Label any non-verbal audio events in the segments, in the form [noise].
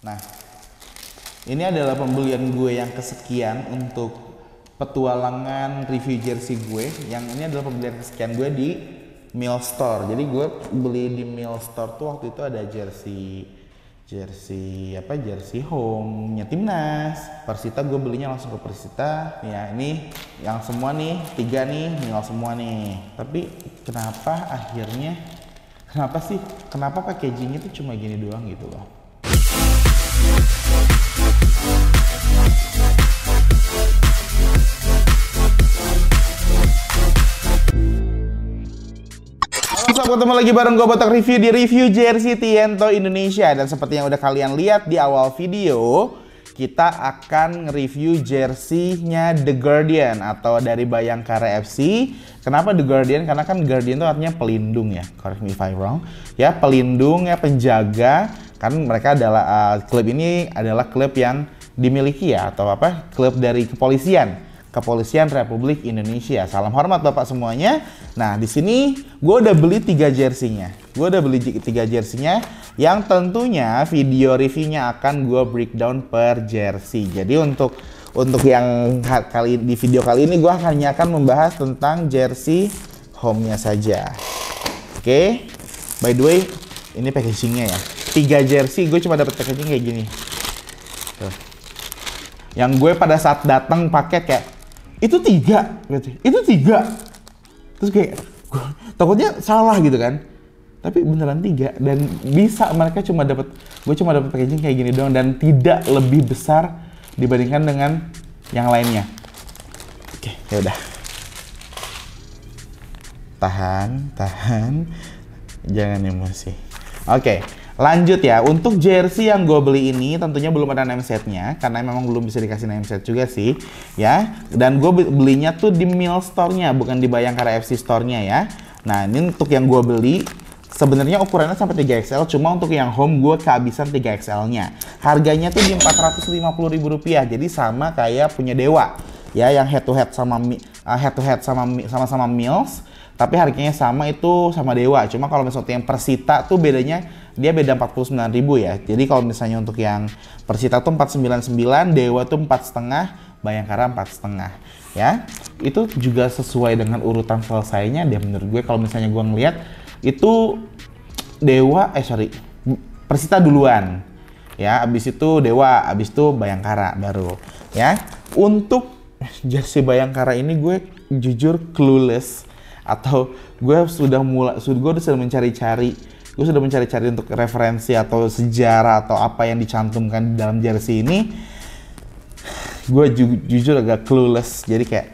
Nah, ini adalah pembelian gue yang kesekian untuk petualangan review jersey gue. Yang ini adalah pembelian kesekian gue di Mill Store. Jadi gue beli di Mill Store tuh waktu itu ada jersey jersey apa jersey home-nya timnas Persita gue belinya langsung ke Persita ya ini yang semua nih tiga nih mil semua nih tapi kenapa akhirnya kenapa sih kenapa packagingnya tuh cuma gini doang gitu loh ketemu lagi bareng gue Botak Review di review jersey Tiento Indonesia Dan seperti yang udah kalian lihat di awal video Kita akan review jersey-nya The Guardian atau dari Bayangkara FC Kenapa The Guardian? Karena kan Guardian itu artinya pelindung ya Correct me if I'm wrong Ya pelindung, ya penjaga kan mereka adalah uh, klub ini adalah klub yang dimiliki ya atau apa klub dari kepolisian kepolisian Republik Indonesia salam hormat bapak semuanya nah di sini gue udah beli tiga jersinya gue udah beli tiga jersinya yang tentunya video reviewnya akan gue breakdown per jersey jadi untuk untuk yang kali di video kali ini gue hanya akan membahas tentang jersey home-nya saja oke okay? by the way ini packagingnya ya tiga jersey gue cuma dapat packaging kayak gini tuh. yang gue pada saat datang paket kayak itu tiga gitu itu tiga terus kayak gue, takutnya salah gitu kan tapi beneran tiga dan bisa mereka cuma dapat gue cuma dapat packaging kayak gini doang dan tidak lebih besar dibandingkan dengan yang lainnya oke ya udah tahan tahan jangan emosi oke Lanjut ya, untuk jersey yang gue beli ini tentunya belum ada name setnya karena memang belum bisa dikasih name set juga sih ya. Dan gue belinya tuh di Mill Store-nya bukan di Bayangkara FC Store-nya ya. Nah ini untuk yang gue beli sebenarnya ukurannya sampai 3XL cuma untuk yang home gue kehabisan 3XL-nya. Harganya tuh di Rp450.000 jadi sama kayak punya Dewa ya yang head to head sama head to head sama sama-sama Mills tapi harganya sama itu sama Dewa. Cuma kalau misalnya yang Persita tuh bedanya dia beda 49 ribu ya. Jadi kalau misalnya untuk yang Persita tuh 499, Dewa tuh 4 setengah, Bayangkara 4 setengah ya. Itu juga sesuai dengan urutan selesainya Dia menurut gue kalau misalnya gue ngeliat itu Dewa eh sorry Persita duluan ya abis itu Dewa abis itu Bayangkara baru ya untuk jersey Bayangkara ini gue jujur clueless atau gue sudah mulai gue sudah mencari-cari gue sudah mencari-cari untuk referensi atau sejarah atau apa yang dicantumkan di dalam jersey ini gue ju jujur agak clueless jadi kayak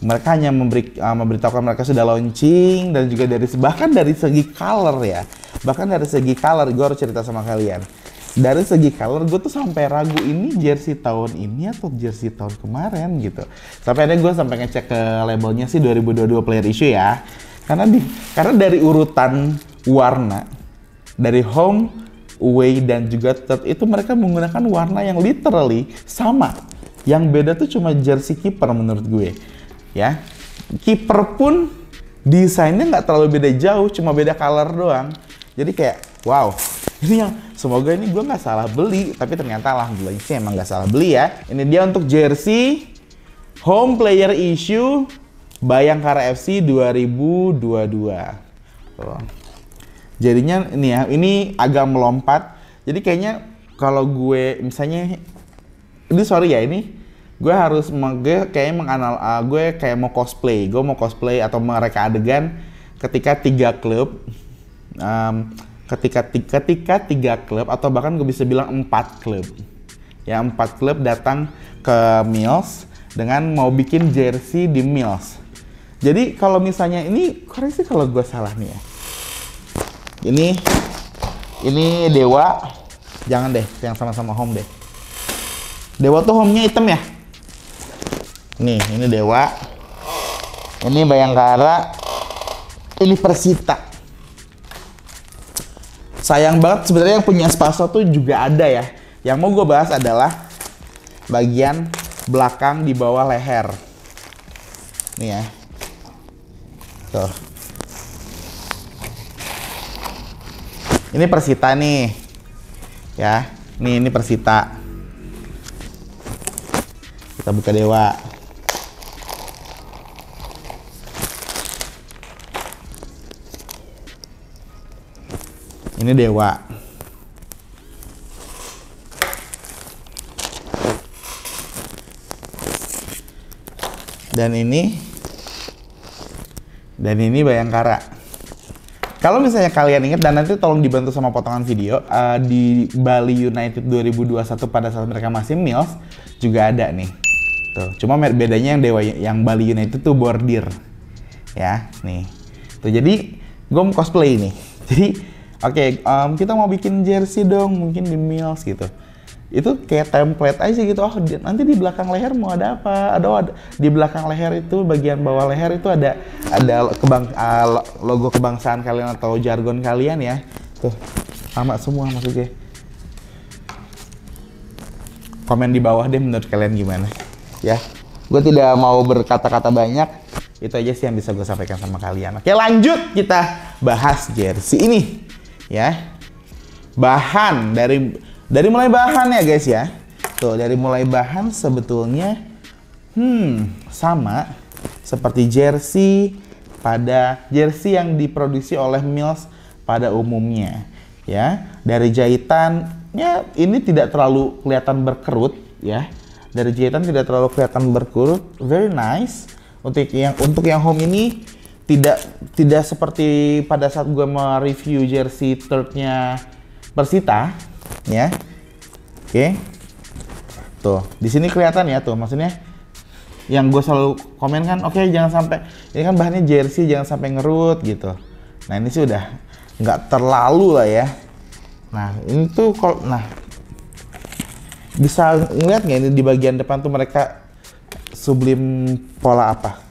mereka hanya memberi, uh, memberitahukan mereka sudah launching dan juga dari bahkan dari segi color ya bahkan dari segi color gue harus cerita sama kalian dari segi color gue tuh sampai ragu ini jersey tahun ini atau jersey tahun kemarin gitu sampai ada gue sampai ngecek ke labelnya sih 2022 player issue ya karena di karena dari urutan warna dari home, away dan juga third itu mereka menggunakan warna yang literally sama. Yang beda tuh cuma jersey kiper menurut gue. Ya. Kiper pun desainnya nggak terlalu beda jauh, cuma beda color doang. Jadi kayak wow, [laughs] ini yang semoga ini gue nggak salah beli, tapi ternyata lah gue sih emang nggak salah beli ya. Ini dia untuk jersey home player issue Bayangkara FC 2022. Tuh. Jadinya ini ya, ini agak melompat. Jadi kayaknya kalau gue misalnya ini sorry ya ini gue harus gue kayak menganal uh, gue kayak mau cosplay gue mau cosplay atau mereka adegan ketika tiga klub um, ketika tiga, ketika tiga klub atau bahkan gue bisa bilang empat klub ya empat klub datang ke Mills dengan mau bikin jersey di Mills jadi kalau misalnya ini koreksi kalau gue salah nih ya ini ini Dewa. Jangan deh, yang sama-sama home deh. Dewa tuh home-nya hitam ya? Nih, ini Dewa. Ini Bayangkara. Ini Persita. Sayang banget sebenarnya yang punya Spaso tuh juga ada ya. Yang mau gue bahas adalah bagian belakang di bawah leher. Nih ya. Tuh. Ini Persita nih. Ya. Nih ini Persita. Kita buka Dewa. Ini Dewa. Dan ini dan ini Bayangkara. Kalau misalnya kalian ingat dan nanti tolong dibantu sama potongan video uh, di Bali United 2021 pada saat mereka masih Mills juga ada nih. Tuh, cuma bedanya yang Dewa yang Bali United tuh bordir. Ya, nih. Tuh jadi gue cosplay nih. [laughs] Jadi oke, okay, um, kita mau bikin jersey dong mungkin di Mills gitu itu kayak template aja gitu oh di, nanti di belakang leher mau ada apa ada, oh, ada di belakang leher itu bagian bawah leher itu ada ada kebang uh, logo kebangsaan kalian atau jargon kalian ya tuh sama semua maksudnya komen di bawah deh menurut kalian gimana ya gue tidak mau berkata-kata banyak itu aja sih yang bisa gue sampaikan sama kalian oke lanjut kita bahas jersey ini ya bahan dari dari mulai bahan ya guys ya. Tuh, dari mulai bahan sebetulnya hmm sama seperti jersey pada jersey yang diproduksi oleh Mills pada umumnya ya. Dari jahitannya ini tidak terlalu kelihatan berkerut ya. Dari jahitan tidak terlalu kelihatan berkerut, very nice. Untuk yang untuk yang home ini tidak tidak seperti pada saat gue mereview jersey thirdnya Persita ya. Oke. Tuh, di sini kelihatan ya tuh maksudnya yang gue selalu komen kan oke okay, jangan sampai ini kan bahannya jersey jangan sampai ngerut gitu nah ini sih udah nggak terlalu lah ya nah ini tuh kalau nah bisa ngeliat nggak ini di bagian depan tuh mereka sublim pola apa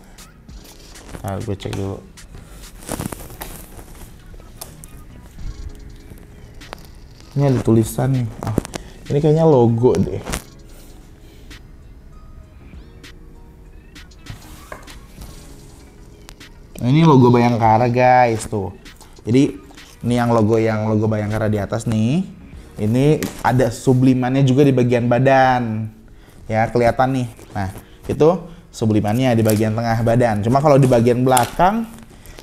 nah, gue cek dulu ini ada tulisan nih oh, ini kayaknya logo deh nah, ini logo Bayangkara guys tuh jadi ini yang logo yang logo Bayangkara di atas nih ini ada sublimannya juga di bagian badan ya kelihatan nih nah itu sublimannya di bagian tengah badan cuma kalau di bagian belakang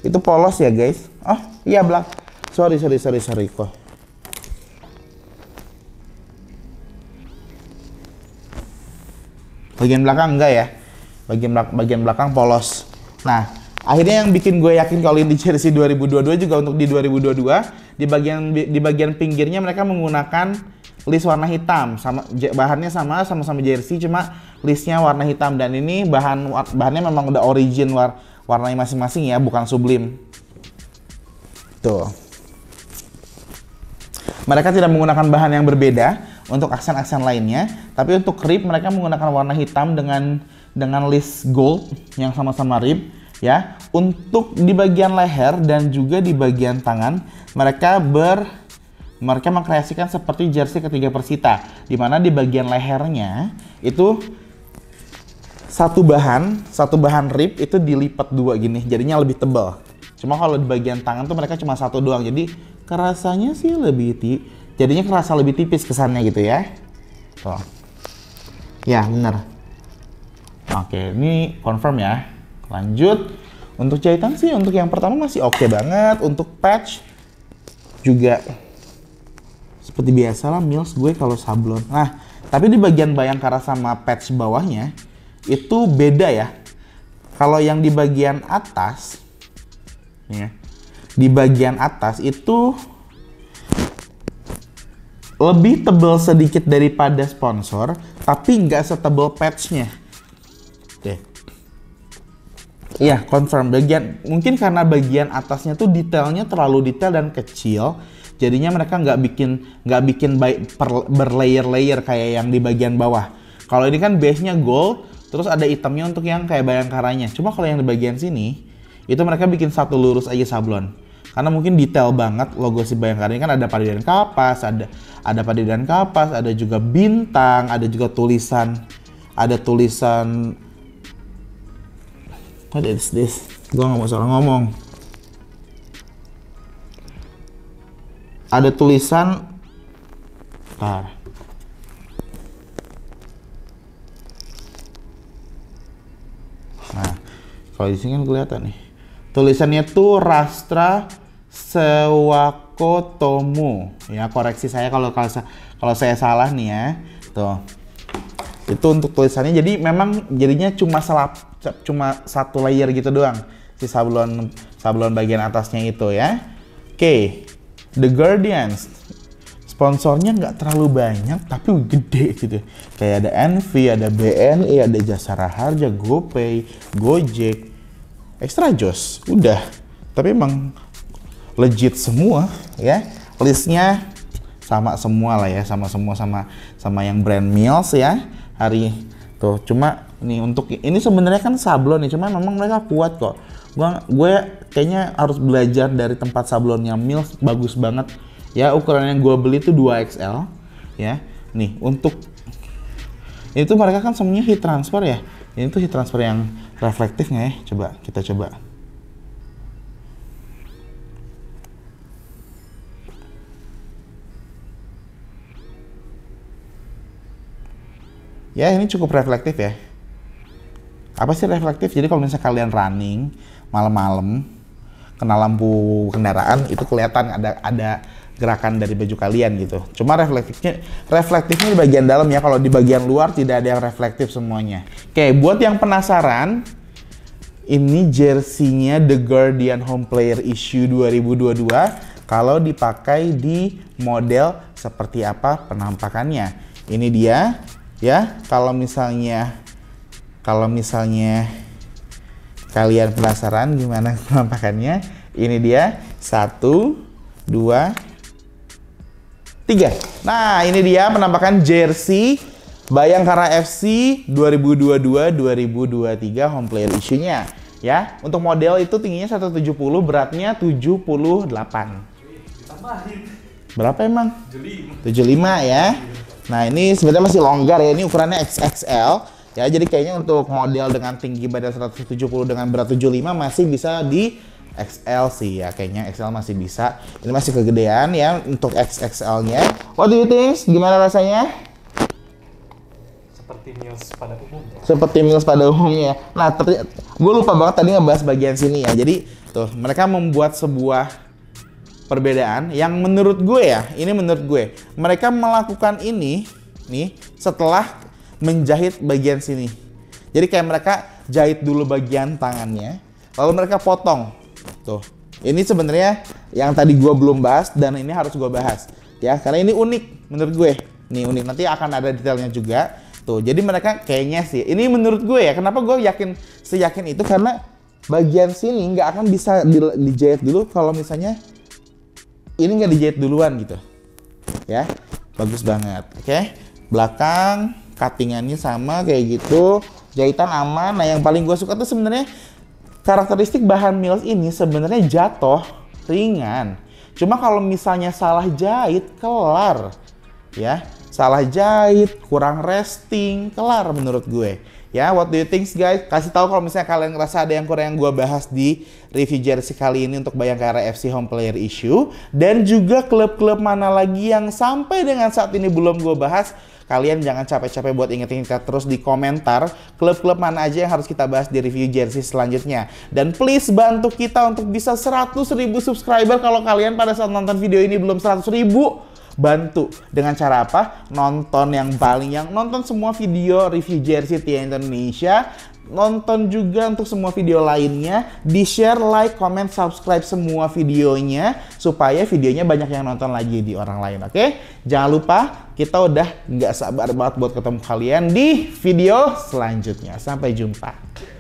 itu polos ya guys oh iya belak sorry sorry sorry sorry kok bagian belakang enggak ya bagian bagian belakang polos nah akhirnya yang bikin gue yakin kalau ini jersey 2022 juga untuk di 2022 di bagian di bagian pinggirnya mereka menggunakan list warna hitam sama bahannya sama sama sama jersey cuma listnya warna hitam dan ini bahan bahannya memang udah origin war, warnanya masing-masing ya bukan sublim tuh mereka tidak menggunakan bahan yang berbeda untuk aksen-aksen lainnya. Tapi untuk rib mereka menggunakan warna hitam dengan dengan list gold yang sama-sama rib ya. Untuk di bagian leher dan juga di bagian tangan mereka ber mereka mengkreasikan seperti jersey ketiga Persita di mana di bagian lehernya itu satu bahan, satu bahan rib itu dilipat dua gini, jadinya lebih tebal. Cuma kalau di bagian tangan tuh mereka cuma satu doang, jadi kerasanya sih lebih ti jadinya kerasa lebih tipis kesannya gitu ya tuh ya bener oke ini confirm ya lanjut untuk jahitan sih untuk yang pertama masih oke okay banget untuk patch juga seperti biasa lah mills gue kalau sablon nah tapi di bagian bayangkara sama patch bawahnya itu beda ya kalau yang di bagian atas ya di bagian atas itu lebih tebel sedikit daripada sponsor, tapi nggak setebel patchnya. Oke. Iya, confirm. Bagian mungkin karena bagian atasnya tuh detailnya terlalu detail dan kecil, jadinya mereka nggak bikin nggak bikin baik berlayer-layer kayak yang di bagian bawah. Kalau ini kan base-nya gold, terus ada itemnya untuk yang kayak bayangkaranya. Cuma kalau yang di bagian sini, itu mereka bikin satu lurus aja sablon karena mungkin detail banget logo si Bayangkara ini kan ada dan kapas, ada ada dan kapas, ada juga bintang, ada juga tulisan ada tulisan what is this? Gua nggak mau salah ngomong. Ada tulisan Bentar. Nah, kalau di sini kan kelihatan nih. Tulisannya tuh Rastra Sewakotomo. Ya, koreksi saya kalau kalau kalau saya salah nih ya. Tuh. Itu untuk tulisannya. Jadi memang jadinya cuma selap cuma satu layer gitu doang si sablon sablon bagian atasnya itu ya. Oke. The Guardians sponsornya nggak terlalu banyak tapi gede gitu kayak ada NV, ada BNI, ada Jasara Raharja GoPay, Gojek, Extra Jos, udah tapi emang legit semua ya listnya sama semua lah ya sama semua sama sama yang brand meals ya hari tuh cuma nih untuk ini sebenarnya kan sablon nih cuma memang mereka kuat kok gua gue kayaknya harus belajar dari tempat sablonnya meals bagus banget ya ukuran yang gue beli itu 2XL ya nih untuk itu mereka kan semuanya heat transfer ya ini tuh heat transfer yang reflektif nggak ya coba kita coba ya ini cukup reflektif ya apa sih reflektif jadi kalau misalnya kalian running malam-malam kena lampu kendaraan itu kelihatan ada ada gerakan dari baju kalian gitu. Cuma reflektifnya reflektifnya di bagian dalam ya. Kalau di bagian luar tidak ada yang reflektif semuanya. Oke, buat yang penasaran, ini jersinya The Guardian Home Player Issue 2022. Kalau dipakai di model seperti apa penampakannya? Ini dia ya kalau misalnya kalau misalnya kalian penasaran gimana [laughs] penampakannya ini dia satu dua tiga nah ini dia penampakan jersey Bayangkara FC 2022-2023 home player isunya. ya. Untuk model itu tingginya 170, beratnya 78. Berapa emang? 75 ya. Nah ini sebenarnya masih longgar ya, ini ukurannya XXL. Ya, jadi kayaknya untuk model dengan tinggi badan 170 dengan berat 75 masih bisa di XL sih ya, kayaknya XL masih bisa. Ini masih kegedean ya untuk XXL-nya. What do you think? Gimana rasanya? Seperti mils pada umumnya. Seperti mils pada umumnya. Nah, gue lupa banget tadi ngebahas bagian sini ya. Jadi tuh mereka membuat sebuah perbedaan yang menurut gue ya, ini menurut gue, mereka melakukan ini nih setelah menjahit bagian sini. Jadi kayak mereka jahit dulu bagian tangannya, lalu mereka potong. Tuh. Ini sebenarnya yang tadi gue belum bahas dan ini harus gue bahas ya karena ini unik menurut gue. Nih unik nanti akan ada detailnya juga. Tuh, jadi mereka kayaknya sih ini menurut gue ya. Kenapa gue yakin seyakin itu karena bagian sini nggak akan bisa dijahit dulu kalau misalnya ini nggak dijahit duluan gitu ya bagus banget oke okay? belakang cuttingannya sama kayak gitu jahitan aman nah yang paling gue suka tuh sebenarnya karakteristik bahan mills ini sebenarnya jatuh ringan cuma kalau misalnya salah jahit kelar ya salah jahit kurang resting kelar menurut gue Ya, what do you think guys? Kasih tahu kalau misalnya kalian ngerasa ada yang kurang yang gue bahas di review jersey kali ini untuk Bayangkara FC Home Player Issue. Dan juga klub-klub mana lagi yang sampai dengan saat ini belum gue bahas. Kalian jangan capek-capek buat ingetin kita terus di komentar klub-klub mana aja yang harus kita bahas di review jersey selanjutnya. Dan please bantu kita untuk bisa 100 ribu subscriber kalau kalian pada saat nonton video ini belum 100 ribu bantu dengan cara apa? Nonton yang paling yang nonton semua video review jersey TN Indonesia, nonton juga untuk semua video lainnya, di share, like, comment, subscribe semua videonya supaya videonya banyak yang nonton lagi di orang lain, oke? Okay? Jangan lupa kita udah nggak sabar banget buat ketemu kalian di video selanjutnya. Sampai jumpa.